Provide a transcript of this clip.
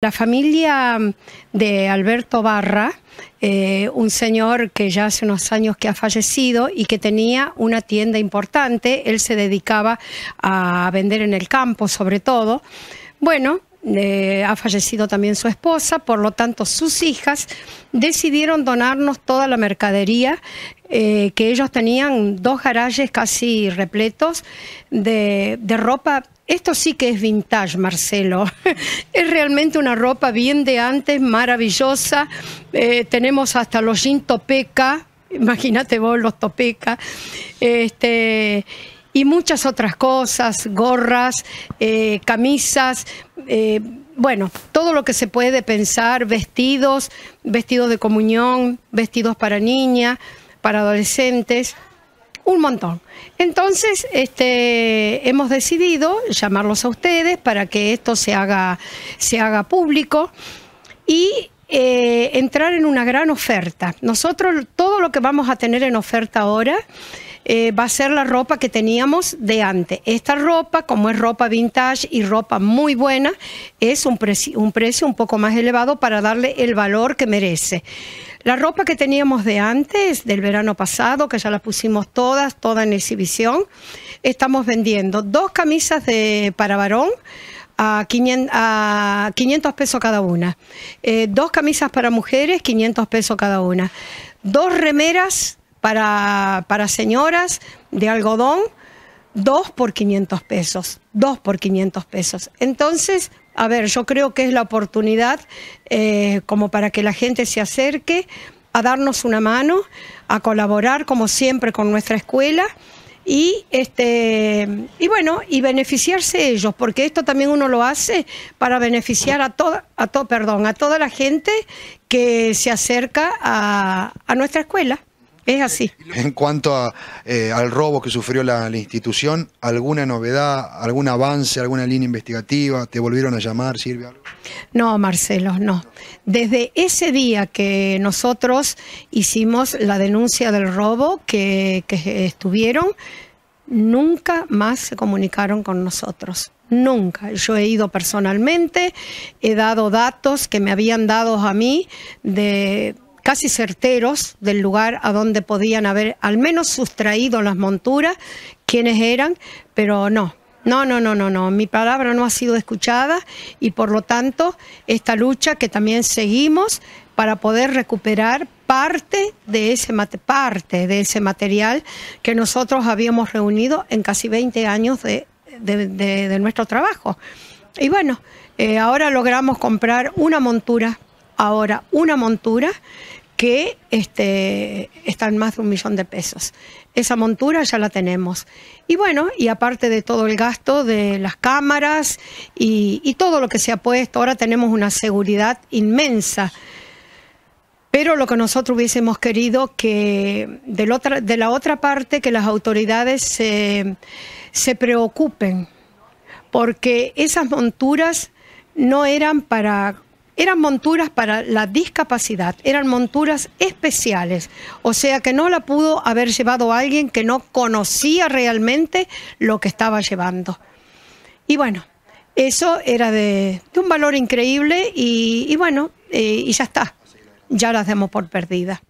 La familia mm, de Alberto Barra, eh, un señor que ya hace unos años que ha fallecido y que tenía una tienda importante, él se dedicaba a vender en el campo sobre todo. Bueno, eh, ha fallecido también su esposa, por lo tanto sus hijas decidieron donarnos toda la mercadería eh, que ellos tenían, dos garajes casi repletos de ropa esto sí que es vintage, Marcelo. es realmente una ropa bien de antes, maravillosa. Eh, tenemos hasta los jeans topeca, imagínate vos los topeca. Este, y muchas otras cosas, gorras, eh, camisas, eh, bueno, todo lo que se puede pensar, vestidos, vestidos de comunión, vestidos para niñas, para adolescentes un montón. Entonces, este, hemos decidido llamarlos a ustedes para que esto se haga, se haga público y eh, entrar en una gran oferta. Nosotros todo lo que vamos a tener en oferta ahora eh, va a ser la ropa que teníamos de antes. Esta ropa, como es ropa vintage y ropa muy buena, es un, precio un poco más elevado para darle el valor que merece. La ropa que teníamos de antes, del verano pasado, que ya la pusimos todas, toda en exhibición, estamos vendiendo dos camisas para varón a 500, pesos cada una, eh, dos camisas para mujeres, 500 pesos cada una, dos remeras para, para señoras de algodón, dos por 500 pesos, dos por 500 pesos. Entonces, a ver, yo creo que es la oportunidad eh, como para que la gente se acerque a darnos una mano, a colaborar como siempre con nuestra escuela y este y bueno y beneficiarse ellos porque esto también uno lo hace para beneficiar a toda a todo perdón a toda la gente que se acerca a nuestra escuela es así. En cuanto eh, al robo que sufrió la, institución, ¿alguna novedad, algún avance, alguna línea investigativa? ¿Te volvieron a llamar, Silvia? No, Marcelo, no. Desde ese día que nosotros hicimos la denuncia del robo que, que estuvieron, nunca más se comunicaron con nosotros. Nunca. Yo he ido personalmente, he dado datos que me habían dado a mí de casi certeros del lugar a donde podían haber al menos sustraído las monturas, quiénes eran, pero no, no, no, no, no, no. Mi palabra no ha sido escuchada y por lo tanto esta lucha que también seguimos para poder recuperar parte de ese de ese material que nosotros habíamos reunido en casi 20 años de, nuestro trabajo. Y bueno, eh, ahora logramos comprar una montura Ahora, una montura que este, está en más de un millón de pesos. Esa montura ya la tenemos. Y bueno, y aparte de todo el gasto de las cámaras y, todo lo que se ha puesto, ahora tenemos una seguridad inmensa. Pero lo que nosotros hubiésemos querido que de la otra, parte, que las autoridades se preocupen, porque esas monturas no eran para eran monturas para la discapacidad, eran monturas especiales, o sea que no la pudo haber llevado alguien que no conocía realmente lo que estaba llevando. Y bueno, eso era de, un valor increíble y, bueno, eh, y ya está, ya las demos por perdida.